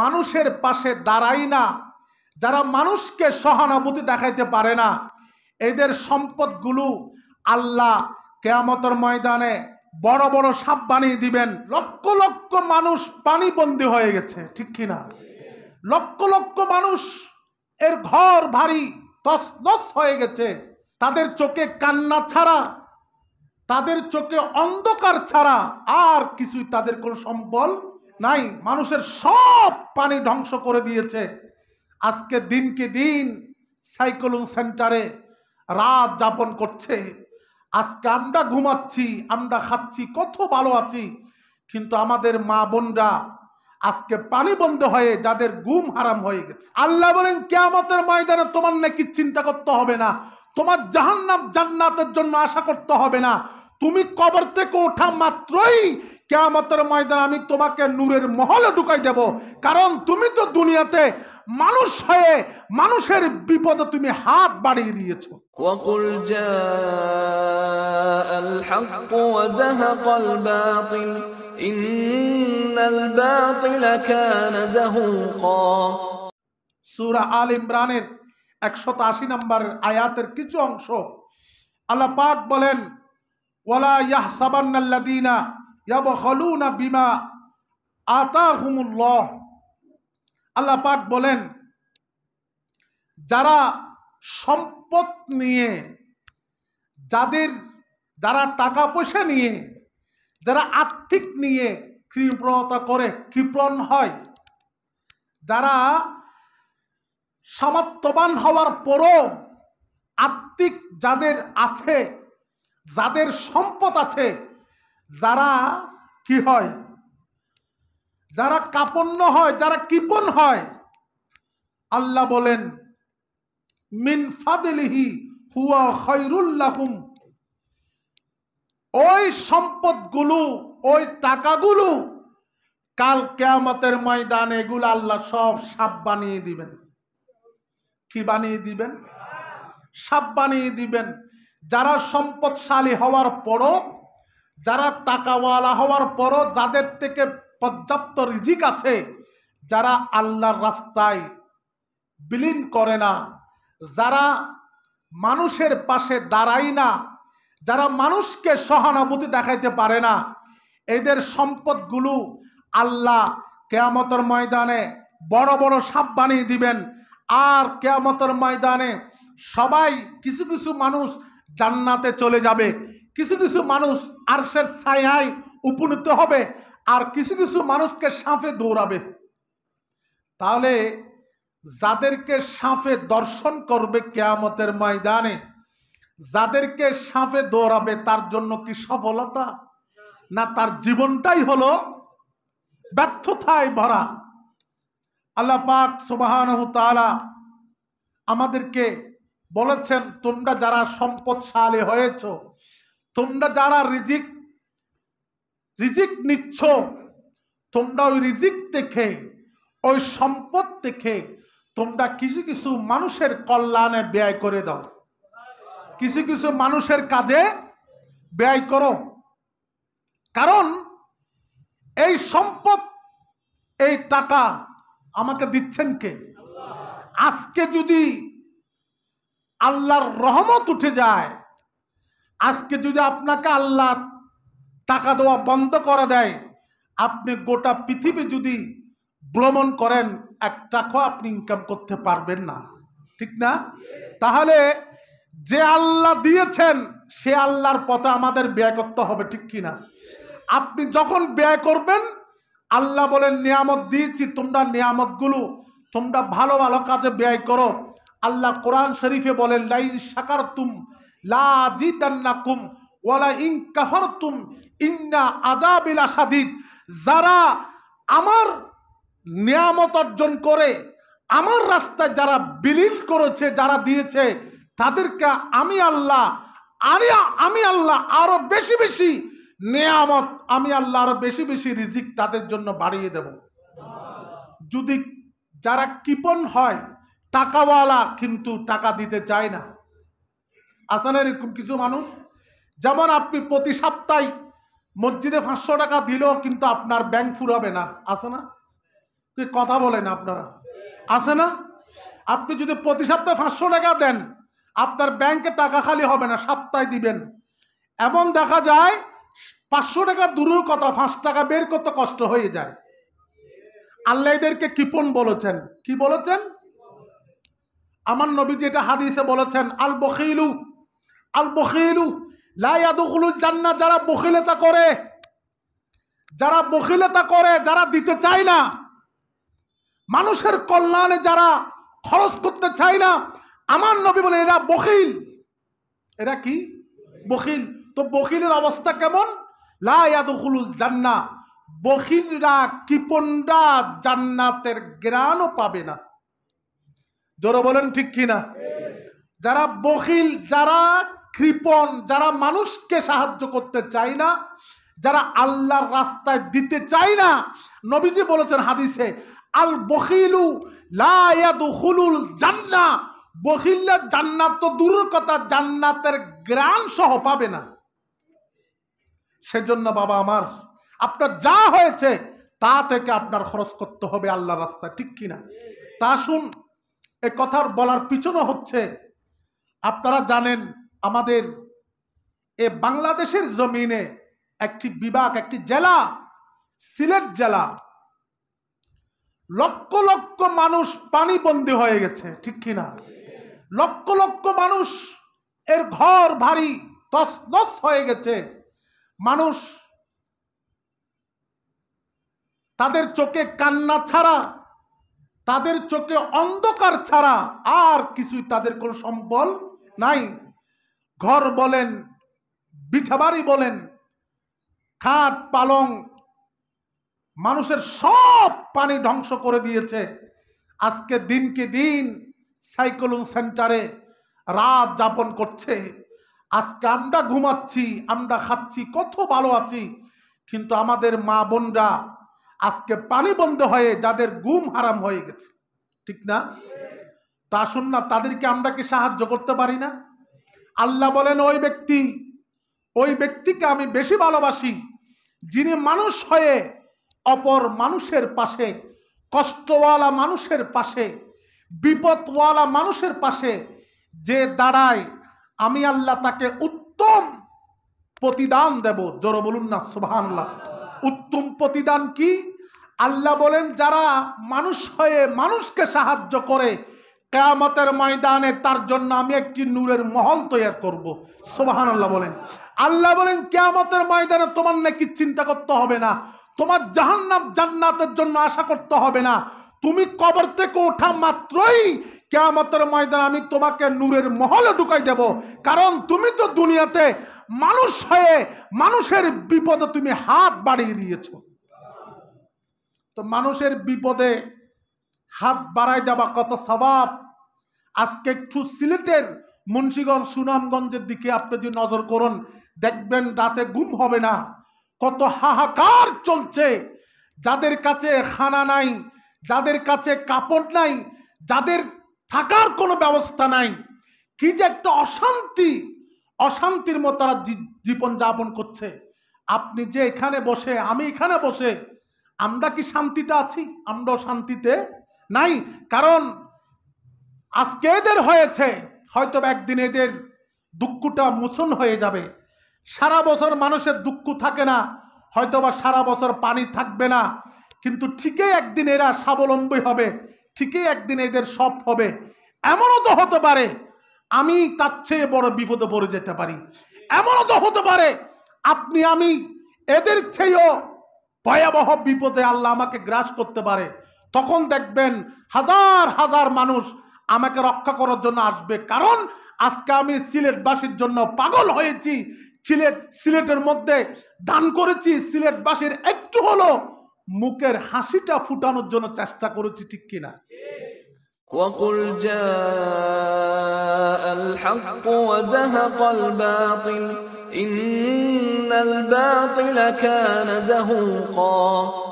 মানুষের পাশে দাঁড়াই না যারা মানুষকে সহানুভূতি দেখাইতে পারে না এদের সম্পদগুলো আল্লাহ কেয়ামতর ময়দানে বড় বড় সাপ বানিয়ে দিবেন লক্ষ লক্ষ মানুষ পানিবন্দি হয়ে গেছে ঠিক কিনা লক্ষ লক্ষ মানুষ এর ঘর ভারী তসনস হয়ে গেছে তাদের চোখে কান্না ছাড়া তাদের চোখে অন্ধকার ছাড়া আর কিছুই তাদের কোনো সম্বল নাই মানুষের সব পানি ধ্বংস করে দিয়েছে আজকে দিনকে দিন সাইকোলন সেন্টারে রাত যাপন করছে আজকে আমরা ঘুমাচ্ছি আমরা খাচ্ছি কত ভালো আছি কিন্তু আমাদের মা বোনরা আজকে পানি বন্ধ হয়ে যাদের ঘুম হারাম হয়ে গেছে আল্লাহ বলেন কেয়ামতের ময়দানে তোমার নাকি চিন্তা করতে হবে না তোমার জাহান্নাম জান্নাতের জন্য আশা করতে হবে না তুমি কবর থেকে ওঠা মাত্রই কেয়ামতের ময়দান আমি তোমাকে নূরের মহলে ঢুকাই দেব কারণ তুমি তো দুনিয়াতে মানুষ হয়ে মানুষের বিপদে তুমি হাত বাড়িয়ে দিয়েছ وقل جاء الحق وزهق الباطل إن الباطل كان زهوقا সূরা আল ইমরানের 180 নম্বর আয়াতের কিছু অংশ আল্লাহ পাক বলেন ওয়ালা ইয়াহসাবান্নাল্লাযীনা ইয়াবখলুনা বিমা আতাহুমুল্লাহ আল্লাহ পাক বলেন যারা সম্পদ নিয়ে যাদের যারা টাকা পয়সা নিয়ে যারা আর্থিক নিয়ে ক্ষিপ্রতা করে ক্ষিপ্রণ হয় যারা সামর্থ্যবান হওয়ার পরও আত্মিক যাদের আছে যাদের সম্পদ আছে যারা কি হয় যারা কাপন্ন হয় যারা কিপন হয় আল্লাহ বলেন মিন ফাদলিহি হুয়া খৈরুল্লাহুম ওই সম্পদগুলো ওই টাকাগুলো কাল কেয়ামতের ময়দান এগুলো আল্লাহ সব সাপ বানিয়ে দিবেন কি বানিয়ে দিবেন সাপ বানিয়ে দিবেন যারা সম্পদশালী হওয়ার পরও যারা টাকাওয়ালা হওয়ার পরও যাদের থেকে পর্যাপ্ত রিজিক আছে যারা আল্লাহর রাস্তায় বিলীন করে না যারা মানুষের পাশে দাঁড়ায় না যারা মানুষকে সহানুভূতি দেখাইতে পারে না এদের সম্পদগুলো আল্লাহ কেয়ামতর ময়দানে বড় বড় সাপ বানিয়ে দিবেন আর কেয়ামতর ময়দানে সবাই কিছু কিছু মানুষ জান্নাতে চলে যাবে কিছু কিছু মানুষ আরশের ছায়ায় উপনীত হবে আর কিছু কিছু মানুষকে সাঁপে দৌড়াবে তাহলে যাদেরকে সাঁপে দর্শন করবে কেয়ামতের ময়দানে যাদেরকে সাঁপে দৌড়াবে তার জন্য কি সফলতা না তার জীবনটাই হল ব্যর্থতায় ভরা আল্লাহ পাক সুবাহ আমাদেরকে বলেছেন তোমরা যারা সম্পদশালী হয়েছ তোমরা যারা রিজিক রিজিক নিচ্ছ তোমরা ওই রিজিক দেখে ওই সম্পদ দেখে তোমরা কিছু কিছু মানুষের কল্যাণে ব্যয় করে দাও কিছু কিছু মানুষের কাজে ব্যয় করো কারণ এই সম্পদ এই টাকা আমাকে দিচ্ছেন কে আজকে যদি আল্লাহর রহমত উঠে যায় আজকে যদি আপনাকে আল্লাহ টাকা দেওয়া বন্ধ করে দেয় আপনি গোটা পৃথিবী যদি ভ্রমণ করেন এক টাকা আপনি ইনকাম করতে পারবেন না ঠিক না তাহলে যে আল্লাহ দিয়েছেন সে আল্লাহর পথে আমাদের ব্যয় করতে হবে ঠিক কিনা আপনি যখন ব্যয় করবেন আল্লাহ বলেন নিয়ামত দিয়েছি তোমরা নিয়ামতগুলো তোমরা ভালো ভালো কাজে ব্যয় করো আল্লাহ কোরআন শরীফে বলেন লাইন সাকার তুম ওয়ালা ইন্না যারা আমার নিয়ামত অর্জন করে আমার রাস্তায় যারা বিলিল করেছে যারা দিয়েছে তাদেরকে আমি আল্লাহ আরে আমি আল্লাহ আরো বেশি বেশি নিয়ামত আমি আল্লাহ আরো বেশি বেশি রিজিক তাদের জন্য বাড়িয়ে দেব যদি যারা কিপন হয় টাকাওয়ালা কিন্তু টাকা দিতে চায় না আসেন এরকম কিছু মানুষ যেমন আপনি প্রতি সপ্তাহে মসজিদে পাঁচশো টাকা দিলেও কিন্তু আপনার ব্যাংক ফুরাবে না আছে না কথা বলেন আপনারা আছে না আপনি যদি প্রতি সপ্তাহে পাঁচশো টাকা দেন আপনার ব্যাংকে টাকা খালি হবে না সপ্তাহে দিবেন এমন দেখা যায় পাঁচশো টাকা দূরের কথা পাঁচ টাকা বের করতে কষ্ট হয়ে যায় আল্লাহদেরকে কিপন বলেছেন কি বলেছেন আমার নবী যেটা হাদিসে বলেছেন আল বখিলু আল বখিলু লাইয়াদুকুলুল জান্না যারা বখিলতা করে যারা বখিলতা করে যারা দিতে চায় না মানুষের কল্যাণে যারা খরচ করতে চায় না আমার নবী বলে এরা বখিল এরা কি বখিল তো বখিলের অবস্থা কেমন লাইয়াদুকুলুল জান্না বখিলরা কৃপণরা জান্নাতের গ্রাণও পাবে না জোরে বলেন ঠিক কিনা যারা বখিল যারা কৃপণ যারা মানুষকে সাহায্য করতে চায় না যারা আল্লাহর রাস্তায় দিতে চায় না নবীজি বলেছেন হাদিসে আল বখিলু লাহুলুল জান্না বখিল্লা জান্নাত তো দূরের কথা জান্নাতের গ্রাম সহ পাবে না সেজন্য বাবা আমার আপনার যা হয়েছে তা থেকে আপনার খরচ করতে হবে আল্লাহ রাস্তা ঠিক কিনা তা শুন এ কথার বলার পিছনে হচ্ছে আপনারা জানেন আমাদের এ বাংলাদেশের জমিনে একটি বিভাগ একটি জেলা সিলেট জেলা লক্ষ লক্ষ মানুষ বন্দী হয়ে গেছে ঠিক কিনা লক্ষ লক্ষ মানুষ এর ঘর ভারী তস নস হয়ে গেছে মানুষ তাদের চোখে কান্না ছাড়া তাদের চোখে অন্ধকার ছাড়া আর কিছুই তাদের কোনো সম্বল নাই ঘর বলেন বিছাবাড়ি বলেন খাট পালং মানুষের সব পানি ধ্বংস করে দিয়েছে আজকে দিনকে দিন সাইকোলন সেন্টারে রাত যাপন করছে আজকে আমরা ঘুমাচ্ছি আমরা খাচ্ছি কত ভালো আছি কিন্তু আমাদের মা বোনরা আজকে পানি বন্ধ হয়ে যাদের গুম হারাম হয়ে গেছে ঠিক না তা শুন না তাদেরকে আমরা কি সাহায্য করতে পারি না আল্লাহ বলেন ওই ব্যক্তি ওই ব্যক্তিকে আমি বেশি ভালোবাসি যিনি মানুষ হয়ে অপর মানুষের পাশে কষ্টওয়ালা মানুষের পাশে বিপদওয়ালা মানুষের পাশে যে দাঁড়ায় আমি আল্লাহ তাকে উত্তম প্রতিদান দেব জোর বলুন না আল্লাহ উত্তম প্রতিদান কি আল্লাহ বলেন যারা মানুষ হয়ে মানুষকে সাহায্য করে কেয়ামতের ময়দানে তার জন্য আমি একটি নূরের মহল তৈয়ার করব সোবাহান আল্লাহ বলেন আল্লাহ বলেন কেয়ামতের ময়দানে তোমার নাকি চিন্তা করতে হবে না তোমার জাহান্নাম জান্নাতের জন্য আশা করতে হবে না তুমি কবর থেকে ওঠা মাত্রই কেয়ামতের ময়দানে আমি তোমাকে নূরের মহলে ঢুকাই দেব কারণ তুমি তো দুনিয়াতে মানুষ হয়ে মানুষের বিপদে তুমি হাত বাড়িয়ে দিয়েছ তো মানুষের বিপদে হাত বাড়ায় দেওয়া কত স্বভাব আজকে একটু সিলেটের মুন্সীগঞ্জ সুনামগঞ্জের দিকে আপনি যদি নজর করুন দেখবেন রাতে গুম হবে না কত হাহাকার চলছে যাদের কাছে খানা নাই যাদের কাছে কাপড় নাই যাদের থাকার কোনো ব্যবস্থা নাই কি যে একটা অশান্তি অশান্তির মতো তারা জীবন যাপন করছে আপনি যে এখানে বসে আমি এখানে বসে আমরা কি শান্তিতে আছি আমরাও শান্তিতে নাই কারণ আজকে এদের হয়েছে হয়তো একদিন এদের দুঃখটা মোচন হয়ে যাবে সারা বছর মানুষের দুঃখ থাকে না হয়তোবা সারা বছর পানি থাকবে না কিন্তু ঠিকই একদিন এরা স্বাবলম্বী হবে ঠিকই একদিন এদের সব হবে এমনও তো হতে পারে আমি তার চেয়ে বড় বিপদে পড়ে যেতে পারি এমনও তো হতে পারে আপনি আমি এদের চেয়েও ভয়াবহ বিপদে আল্লাহ আমাকে গ্রাস করতে পারে তখন দেখবেন হাজার হাজার মানুষ আমাকে রক্ষা করার জন্য আসবে কারণ আজকে আমি সিলেটবাসীর জন্য পাগল হয়েছি সিলেট সিলেটের মধ্যে দান করেছি সিলেটবাসীর একটু হলো মুখের হাসিটা ফুটানোর জন্য চেষ্টা করেছি ঠিক কিনা وقل جاء الحق وزهق الباطل إن الباطل كان زهوقا